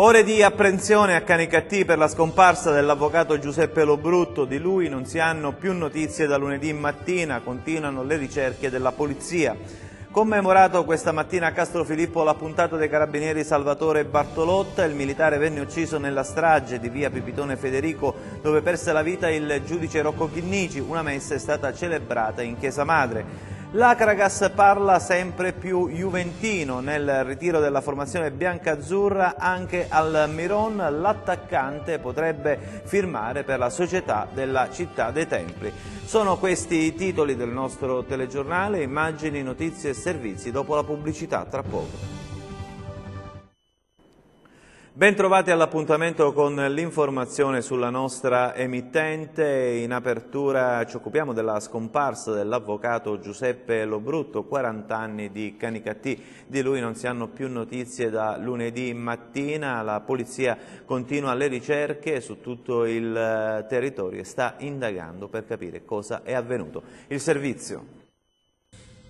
Ore di apprensione a Canicattì per la scomparsa dell'avvocato Giuseppe Lobrutto, di lui non si hanno più notizie da lunedì mattina, continuano le ricerche della polizia. Commemorato questa mattina a Castro Castrofilippo l'appuntato dei carabinieri Salvatore Bartolotta, il militare venne ucciso nella strage di via Pipitone Federico dove perse la vita il giudice Rocco Chinnici, una messa è stata celebrata in Chiesa Madre. L'Acragas parla sempre più juventino nel ritiro della formazione biancazzurra anche al Miron, l'attaccante potrebbe firmare per la società della città dei templi. Sono questi i titoli del nostro telegiornale, immagini, notizie e servizi dopo la pubblicità tra poco. Bentrovati all'appuntamento con l'informazione sulla nostra emittente. In apertura ci occupiamo della scomparsa dell'avvocato Giuseppe Lobrutto, 40 anni di Canicattì. Di lui non si hanno più notizie da lunedì mattina. La polizia continua le ricerche su tutto il eh, territorio e sta indagando per capire cosa è avvenuto. Il servizio.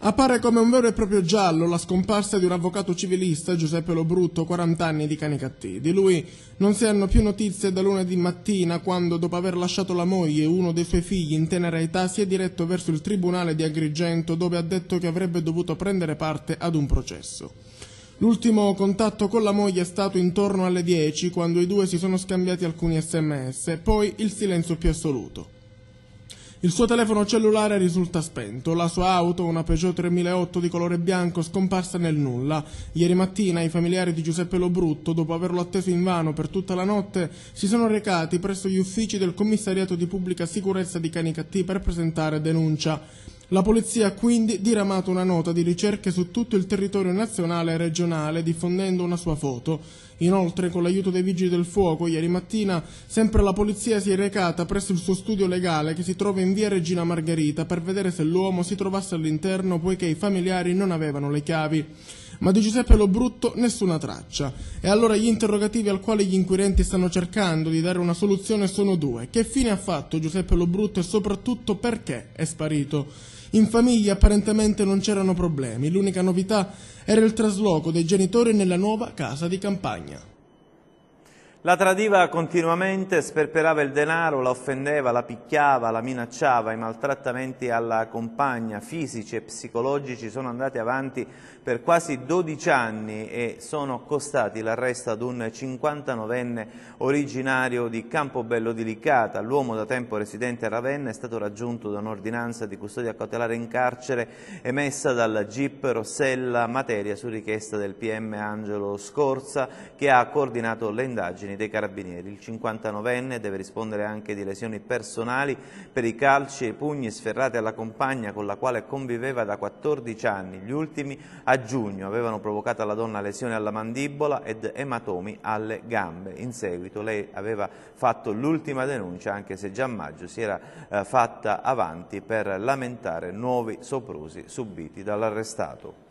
Appare come un vero e proprio giallo la scomparsa di un avvocato civilista, Giuseppe Lobrutto, 40 anni di cani Canicattì. Di lui non si hanno più notizie da lunedì mattina, quando, dopo aver lasciato la moglie e uno dei suoi figli in tenera età, si è diretto verso il tribunale di Agrigento, dove ha detto che avrebbe dovuto prendere parte ad un processo. L'ultimo contatto con la moglie è stato intorno alle 10, quando i due si sono scambiati alcuni sms, poi il silenzio più assoluto. Il suo telefono cellulare risulta spento, la sua auto, una Peugeot 3008 di colore bianco, scomparsa nel nulla. Ieri mattina i familiari di Giuseppe Lobrutto, dopo averlo atteso invano per tutta la notte, si sono recati presso gli uffici del commissariato di pubblica sicurezza di Canicattì per presentare denuncia. La polizia ha quindi diramato una nota di ricerche su tutto il territorio nazionale e regionale diffondendo una sua foto. Inoltre, con l'aiuto dei vigili del fuoco, ieri mattina, sempre la polizia si è recata presso il suo studio legale che si trova in via Regina Margherita per vedere se l'uomo si trovasse all'interno poiché i familiari non avevano le chiavi ma di Giuseppe Lobrutto nessuna traccia. E allora gli interrogativi al quale gli inquirenti stanno cercando di dare una soluzione sono due. Che fine ha fatto Giuseppe Lobrutto e soprattutto perché è sparito? In famiglia apparentemente non c'erano problemi, l'unica novità era il trasloco dei genitori nella nuova casa di campagna. La tradiva continuamente, sperperava il denaro, la offendeva, la picchiava, la minacciava, i maltrattamenti alla compagna fisici e psicologici sono andati avanti per quasi 12 anni e sono costati l'arresto ad un 59enne originario di Campobello di Licata. L'uomo da tempo residente a Ravenna è stato raggiunto da un'ordinanza di custodia cautelare in carcere emessa dalla GIP Rossella Materia su richiesta del PM Angelo Scorza che ha coordinato le indagini Vergini dei Carabinieri. Il 59enne deve rispondere anche di lesioni personali per i calci e i pugni sferrati alla compagna con la quale conviveva da 14 anni. Gli ultimi a giugno avevano provocato alla donna lesioni alla mandibola ed ematomi alle gambe. In seguito lei aveva fatto l'ultima denuncia anche se già a maggio si era eh, fatta avanti per lamentare nuovi soprusi subiti dall'arrestato.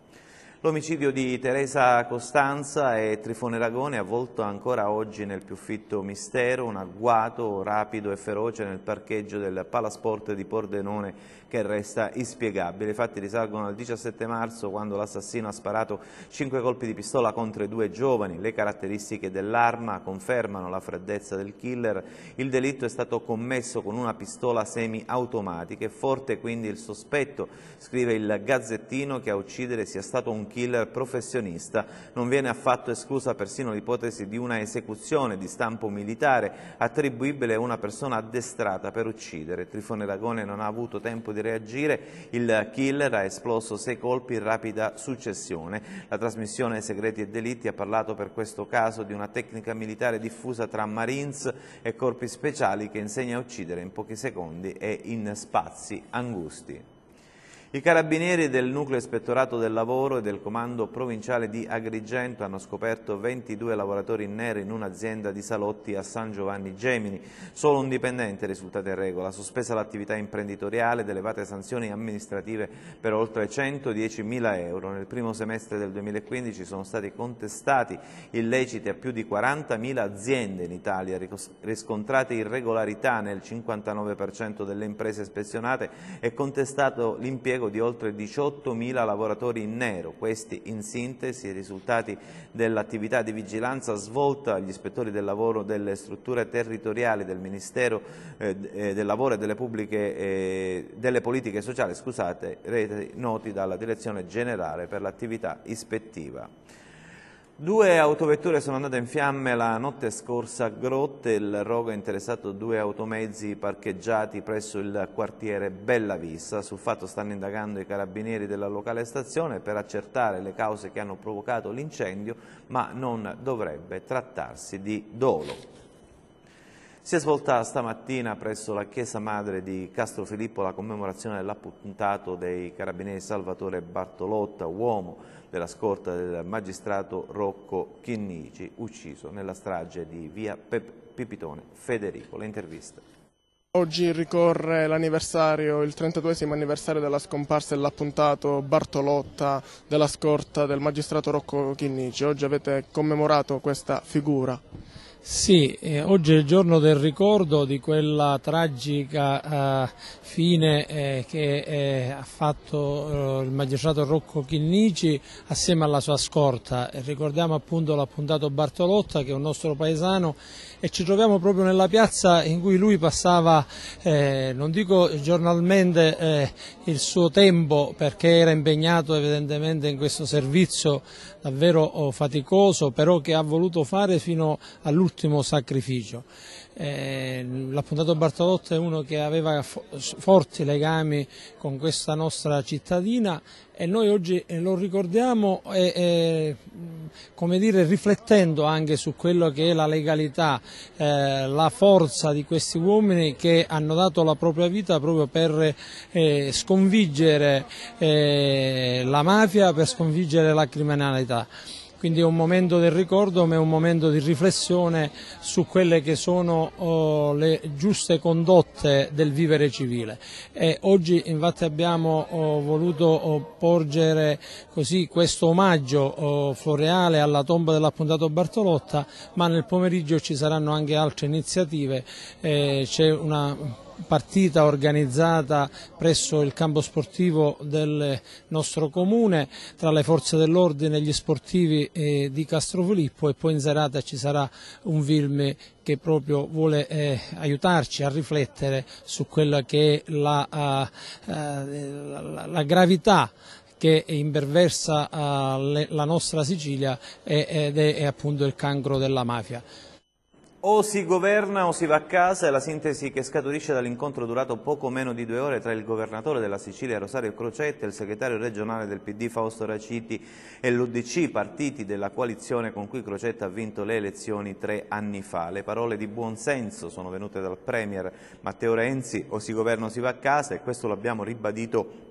L'omicidio di Teresa Costanza e Trifone Ragone avvolto ancora oggi nel più fitto mistero, un agguato rapido e feroce nel parcheggio del Palasport di Pordenone che resta inspiegabile. I fatti risalgono al 17 marzo quando l'assassino ha sparato 5 colpi di pistola contro i due giovani. Le caratteristiche dell'arma confermano la freddezza del killer. Il delitto è stato commesso con una pistola semiautomatica e forte quindi il sospetto, scrive il Gazzettino, che a uccidere sia stato un killer killer professionista, non viene affatto esclusa persino l'ipotesi di una esecuzione di stampo militare attribuibile a una persona addestrata per uccidere. Trifone Lagone non ha avuto tempo di reagire, il killer ha esploso sei colpi in rapida successione. La trasmissione Segreti e Delitti ha parlato per questo caso di una tecnica militare diffusa tra Marines e corpi speciali che insegna a uccidere in pochi secondi e in spazi angusti. I carabinieri del nucleo ispettorato del lavoro e del comando provinciale di Agrigento hanno scoperto 22 lavoratori in nero in un'azienda di salotti a San Giovanni Gemini. Solo un dipendente è risultato in regola, sospesa l'attività imprenditoriale ed elevate sanzioni amministrative per oltre 110.000 euro. Nel primo semestre del 2015 sono stati contestati illeciti a più di 40.000 aziende in Italia, riscontrate irregolarità nel 59% delle imprese ispezionate e contestato l'impiego impiego di oltre 18.000 lavoratori in nero. Questi in sintesi i risultati dell'attività di vigilanza svolta agli ispettori del lavoro delle strutture territoriali del Ministero eh, eh del Lavoro e delle, pubbliche, eh, delle Politiche Sociali, scusate, noti dalla Direzione Generale per l'attività ispettiva. Due autovetture sono andate in fiamme la notte scorsa a Grotte, il rogo ha interessato due automezzi parcheggiati presso il quartiere Bella Vista. Sul fatto stanno indagando i carabinieri della locale stazione per accertare le cause che hanno provocato l'incendio, ma non dovrebbe trattarsi di dolo. Si è svolta stamattina presso la Chiesa Madre di Castro Filippo la commemorazione dell'appuntato dei carabinieri Salvatore Bartolotta, uomo della scorta del magistrato Rocco Chinnici, ucciso nella strage di via Pep Pipitone. Federico, le interviste. Oggi ricorre l'anniversario, il 32 anniversario della scomparsa dell'appuntato Bartolotta della scorta del magistrato Rocco Chinnici. Oggi avete commemorato questa figura. Sì, eh, oggi è il giorno del ricordo di quella tragica eh, fine eh, che eh, ha fatto eh, il magistrato Rocco Chinnici assieme alla sua scorta. ricordiamo appunto l'appuntato Bartolotta che è un nostro paesano e ci troviamo proprio nella piazza in cui lui passava, eh, non dico giornalmente, eh, il suo tempo perché era impegnato evidentemente in questo servizio davvero oh, faticoso, però che ha voluto fare fino all'ultimo sacrificio. Eh, l'appuntato Bartolotta è uno che aveva fo forti legami con questa nostra cittadina e noi oggi lo ricordiamo e, e, come dire, riflettendo anche su quello che è la legalità, eh, la forza di questi uomini che hanno dato la propria vita proprio per eh, sconfiggere eh, la mafia, per sconfiggere la criminalità quindi è un momento del ricordo ma è un momento di riflessione su quelle che sono oh, le giuste condotte del vivere civile e oggi infatti abbiamo oh, voluto oh, porgere così questo omaggio oh, floreale alla tomba dell'appuntato Bartolotta ma nel pomeriggio ci saranno anche altre iniziative, eh, c'è una partita organizzata presso il campo sportivo del nostro comune tra le forze dell'ordine e gli sportivi eh, di Castrofilippo e poi in serata ci sarà un film che proprio vuole eh, aiutarci a riflettere su quella che è la, ah, eh, ah, eh, la, la gravità che imperversa ah, le, la nostra Sicilia ed è, ed è appunto il cancro della mafia. O si governa o si va a casa è la sintesi che scaturisce dall'incontro durato poco meno di due ore tra il governatore della Sicilia Rosario Crocetta il segretario regionale del PD Fausto Raciti e l'UDC, partiti della coalizione con cui Crocetta ha vinto le elezioni tre anni fa. Le parole di buonsenso sono venute dal Premier Matteo Renzi, o si governa o si va a casa e questo l'abbiamo ribadito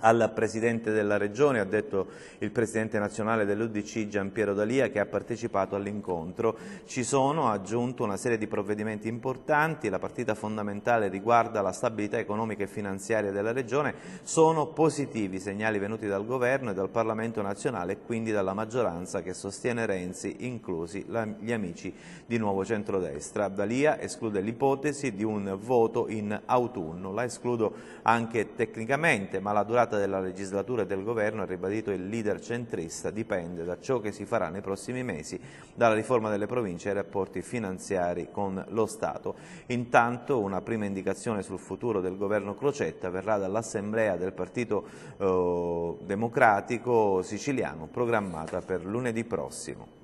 al Presidente della Regione, ha detto il Presidente nazionale dell'Udc Gian Piero Dalia che ha partecipato all'incontro. Ci sono, ha aggiunto, una serie di provvedimenti importanti, la partita fondamentale riguarda la stabilità economica e finanziaria della Regione, sono positivi i segnali venuti dal Governo e dal Parlamento nazionale e quindi dalla maggioranza che sostiene Renzi, inclusi gli amici di Nuovo Centrodestra. Dalia esclude l'ipotesi di un voto in autunno, la escludo anche tecnicamente, ma la durata durata della legislatura e del governo, ha ribadito il leader centrista, dipende da ciò che si farà nei prossimi mesi, dalla riforma delle province ai rapporti finanziari con lo Stato. Intanto una prima indicazione sul futuro del governo Crocetta verrà dall'Assemblea del Partito eh, Democratico siciliano programmata per lunedì prossimo.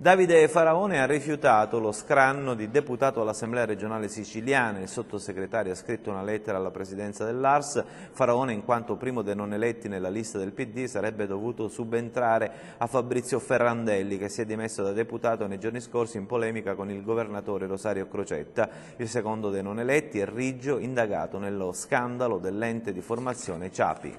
Davide Faraone ha rifiutato lo scranno di deputato all'Assemblea regionale siciliana. Il sottosegretario ha scritto una lettera alla presidenza dell'Ars. Faraone, in quanto primo dei non eletti nella lista del PD, sarebbe dovuto subentrare a Fabrizio Ferrandelli, che si è dimesso da deputato nei giorni scorsi in polemica con il governatore Rosario Crocetta. Il secondo dei non eletti è Riggio, indagato nello scandalo dell'ente di formazione CIAPI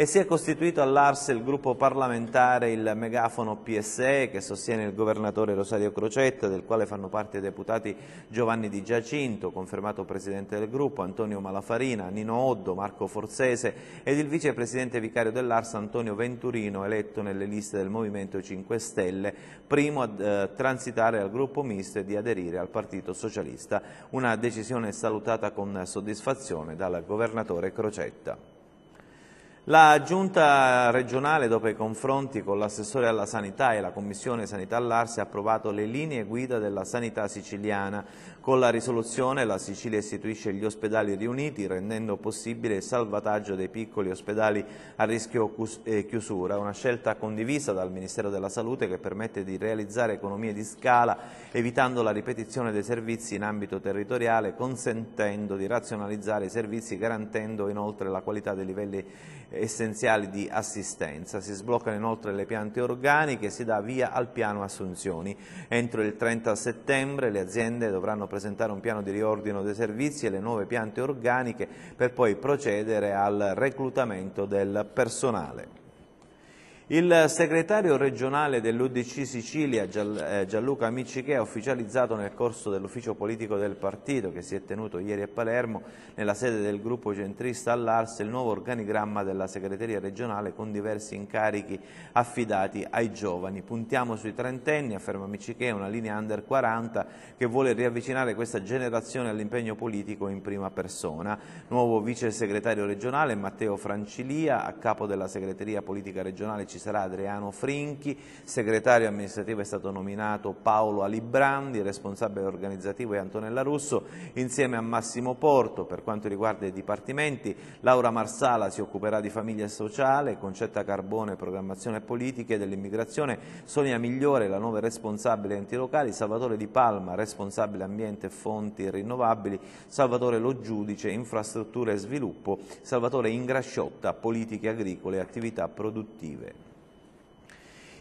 e si è costituito all'Arse il gruppo parlamentare il megafono PSE che sostiene il governatore Rosario Crocetta del quale fanno parte i deputati Giovanni Di Giacinto, confermato presidente del gruppo, Antonio Malafarina, Nino Oddo, Marco Forzese ed il vicepresidente vicario dell'Arse Antonio Venturino eletto nelle liste del Movimento 5 Stelle, primo a eh, transitare al gruppo misto e di aderire al Partito Socialista, una decisione salutata con soddisfazione dal governatore Crocetta. La giunta regionale, dopo i confronti con l'assessore alla sanità e la commissione sanità all'Arsi, ha approvato le linee guida della sanità siciliana. Con la risoluzione la Sicilia istituisce gli ospedali riuniti, rendendo possibile il salvataggio dei piccoli ospedali a rischio eh, chiusura, una scelta condivisa dal Ministero della Salute che permette di realizzare economie di scala, evitando la ripetizione dei servizi in ambito territoriale, consentendo di razionalizzare i servizi, garantendo inoltre la qualità dei livelli di essenziali di assistenza. Si sbloccano inoltre le piante organiche e si dà via al piano assunzioni. Entro il 30 settembre le aziende dovranno presentare un piano di riordino dei servizi e le nuove piante organiche per poi procedere al reclutamento del personale. Il segretario regionale dell'Udc Sicilia eh, Gianluca Amicichè ha ufficializzato nel corso dell'ufficio politico del partito che si è tenuto ieri a Palermo nella sede del gruppo centrista all'Ars il nuovo organigramma della segreteria regionale con diversi incarichi affidati ai giovani. Puntiamo sui trentenni, afferma Amicichè, una linea under 40 che vuole riavvicinare questa generazione all'impegno politico in prima persona. Nuovo vice segretario regionale Matteo Francilia a capo della segreteria politica regionale ci sarà Adriano Frinchi, segretario amministrativo è stato nominato Paolo Alibrandi, responsabile organizzativo è Antonella Russo, insieme a Massimo Porto per quanto riguarda i dipartimenti, Laura Marsala si occuperà di famiglia sociale, Concetta Carbone programmazione politica e dell'immigrazione, Sonia Migliore la nuova responsabile enti locali, Salvatore Di Palma responsabile ambiente e fonti rinnovabili, Salvatore Lo Giudice infrastrutture e sviluppo, Salvatore Ingrasciotta politiche agricole e attività produttive.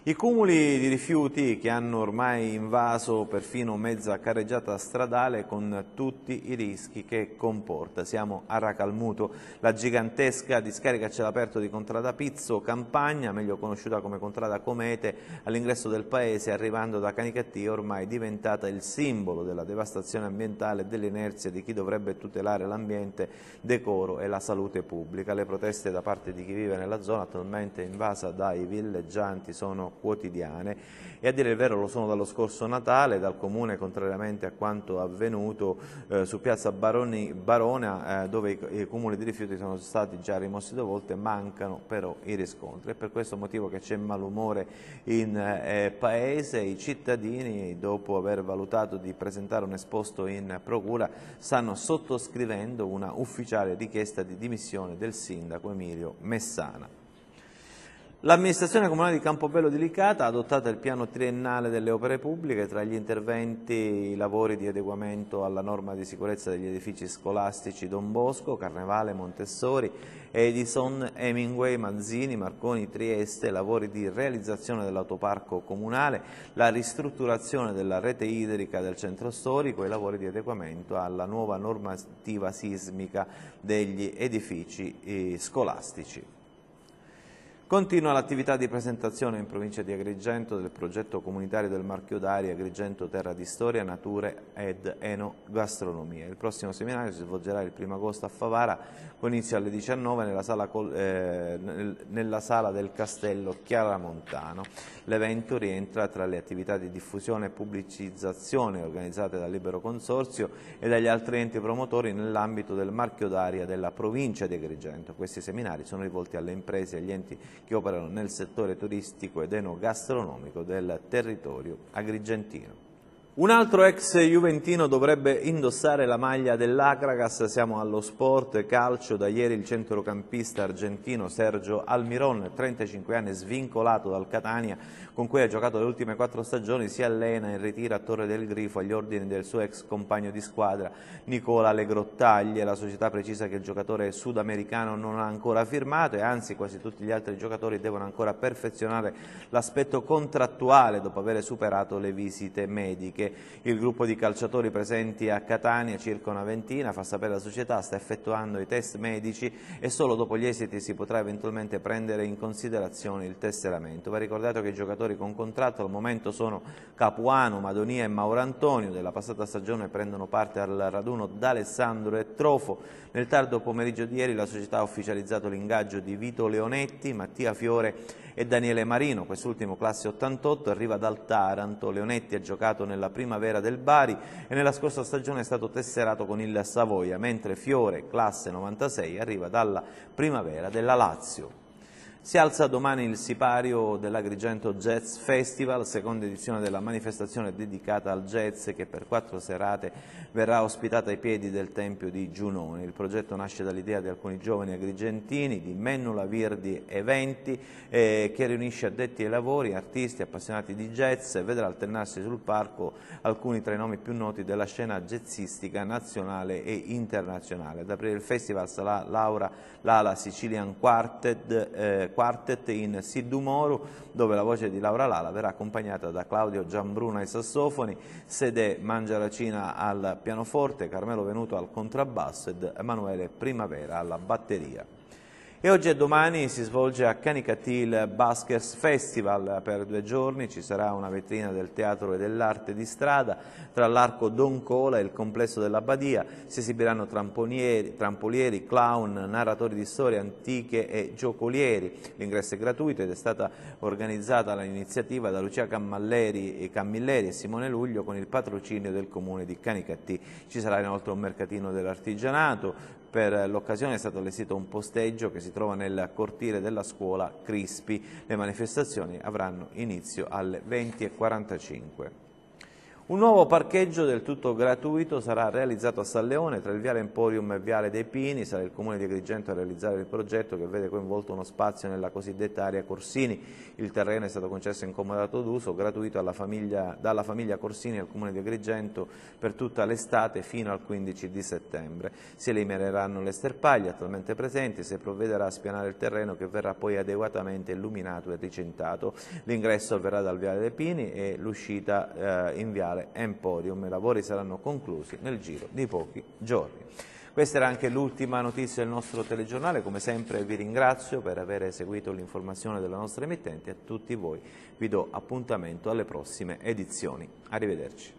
I cumuli di rifiuti che hanno ormai invaso perfino mezza carreggiata stradale con tutti i rischi che comporta. Siamo a Racalmuto, la gigantesca discarica a cielo aperto di Contrada Pizzo, Campagna, meglio conosciuta come Contrada Comete, all'ingresso del paese, arrivando da Canicattì, ormai diventata il simbolo della devastazione ambientale e dell'inerzia di chi dovrebbe tutelare l'ambiente, decoro e la salute pubblica. Le proteste da parte di chi vive nella zona, attualmente invasa dai villeggianti, sono quotidiane e a dire il vero lo sono dallo scorso Natale, dal Comune contrariamente a quanto avvenuto eh, su piazza Baroni, Barona eh, dove i, i, comuni di rifiuti sono stati già rimossi due volte, mancano però i riscontri. È per questo motivo che c'è malumore in eh, eh Paese, i cittadini dopo aver valutato di presentare un esposto in procura stanno sottoscrivendo una ufficiale richiesta di dimissione del sindaco Emilio Messana. L'amministrazione comunale di Campobello di Licata ha adottato il piano triennale delle opere pubbliche, tra gli interventi i lavori di adeguamento alla norma di sicurezza degli edifici scolastici Don Bosco, Carnevale, Montessori, Edison, Hemingway, Manzini, Marconi, Trieste, lavori di realizzazione dell'autoparco comunale, la ristrutturazione della rete idrica del centro storico e i lavori di adeguamento alla nuova normativa sismica degli edifici eh, scolastici. Continua l'attività di presentazione in provincia di Agrigento del progetto comunitario del marchio d'aria Agrigento Terra di Storia, Nature ed Enogastronomia. Il prossimo seminario si svolgerà il 1 agosto a Favara con inizio alle 19 nella sala, eh, nella sala del Castello Chiaramontano. L'evento rientra tra le attività di diffusione e pubblicizzazione organizzate dal Libero Consorzio e dagli altri enti promotori nell'ambito del marchio d'aria della provincia di Agrigento. Questi seminari sono rivolti alle imprese e agli enti che operano nel settore turistico ed enogastronomico del territorio agrigentino. Un altro ex Juventino dovrebbe indossare la maglia dell'Acragas, siamo allo sport calcio, da ieri il centrocampista argentino Sergio Almiron, 35 anni, svincolato dal Catania, con cui ha giocato le ultime quattro stagioni, si allena in ritiro a Torre del Grifo agli ordini del suo ex compagno di squadra Nicola Legrottaglie, la società precisa che il giocatore sudamericano non ha ancora firmato e anzi quasi tutti gli altri giocatori devono ancora perfezionare l'aspetto contrattuale dopo aver superato le visite mediche il gruppo di calciatori presenti a Catania, circa una ventina, fa sapere la società, sta effettuando i test medici e solo dopo gli esiti si potrà eventualmente prendere in considerazione il tesseramento. Va ricordato che i giocatori con contratto al momento sono Capuano, Madonia e Maurantonio della passata stagione prendono parte al raduno d'Alessandro e Trofo. Nel tardo pomeriggio di ieri la società ha ufficializzato l'ingaggio di Vito Leonetti, Mattia Fiore e Daniele Marino, quest'ultimo classe 88, arriva dal Taranto, Leonetti ha giocato nella prima primavera del Bari e nella scorsa stagione è stato tesserato con il Savoia, mentre Fiore, classe 96, arriva dalla primavera della Lazio. Si alza domani il sipario dell'Agrigento Jazz Festival, seconda edizione della manifestazione dedicata al jazz che per quattro serate verrà ospitata ai piedi del Tempio di Giunone. Il progetto nasce dall'idea di alcuni giovani agrigentini di Mennula, Virdi Eventi eh, che riunisce addetti ai lavori, artisti, appassionati di jazz e vedrà alternarsi sul parco alcuni tra i nomi più noti della scena jazzistica nazionale e internazionale. Ad aprire il festival sarà Laura Lala Sicilian Quartet eh, quartet in Siddumoru, dove la voce di Laura Lala verrà accompagnata da Claudio Giambruna ai sassofoni, Sede Mangiaracina al pianoforte, Carmelo Venuto al contrabbasso ed Emanuele Primavera alla batteria. E oggi e domani si svolge a Canicattì il Baskers Festival, per due giorni ci sarà una vetrina del teatro e dell'arte di strada, tra l'arco Don Cola e il complesso dell'Abbadia si esibiranno trampolieri, clown, narratori di storie antiche e giocolieri. L'ingresso è gratuito ed è stata organizzata l'iniziativa da Lucia Cammalleri, Cammilleri e Simone Luglio con il patrocinio del comune di Canicattì. Ci sarà inoltre un mercatino dell'artigianato, per l'occasione è stato allestito un posteggio che si trova nel cortile della scuola Crispi. Le manifestazioni avranno inizio alle 20.45. Un nuovo parcheggio del tutto gratuito sarà realizzato a San Leone tra il Viale Emporium e Viale dei Pini, sarà il Comune di Agrigento a realizzare il progetto che vede coinvolto uno spazio nella cosiddetta area Corsini. Il terreno è stato concesso in comodato d'uso, gratuito famiglia, dalla famiglia Corsini al Comune di Agrigento per tutta l'estate fino al 15 di settembre. Si elimineranno le sterpaglie attualmente presenti, si provvederà a spianare il terreno che verrà poi adeguatamente illuminato e ricentato. L'ingresso avverrà dal Viale dei Pini e l'uscita eh, in Viale Locale Emporium. I lavori saranno conclusi nel giro di pochi giorni. Questa era anche l'ultima notizia del nostro telegiornale, come sempre vi ringrazio per aver seguito l'informazione della nostra emittente a tutti voi vi do appuntamento alle prossime edizioni. Arrivederci.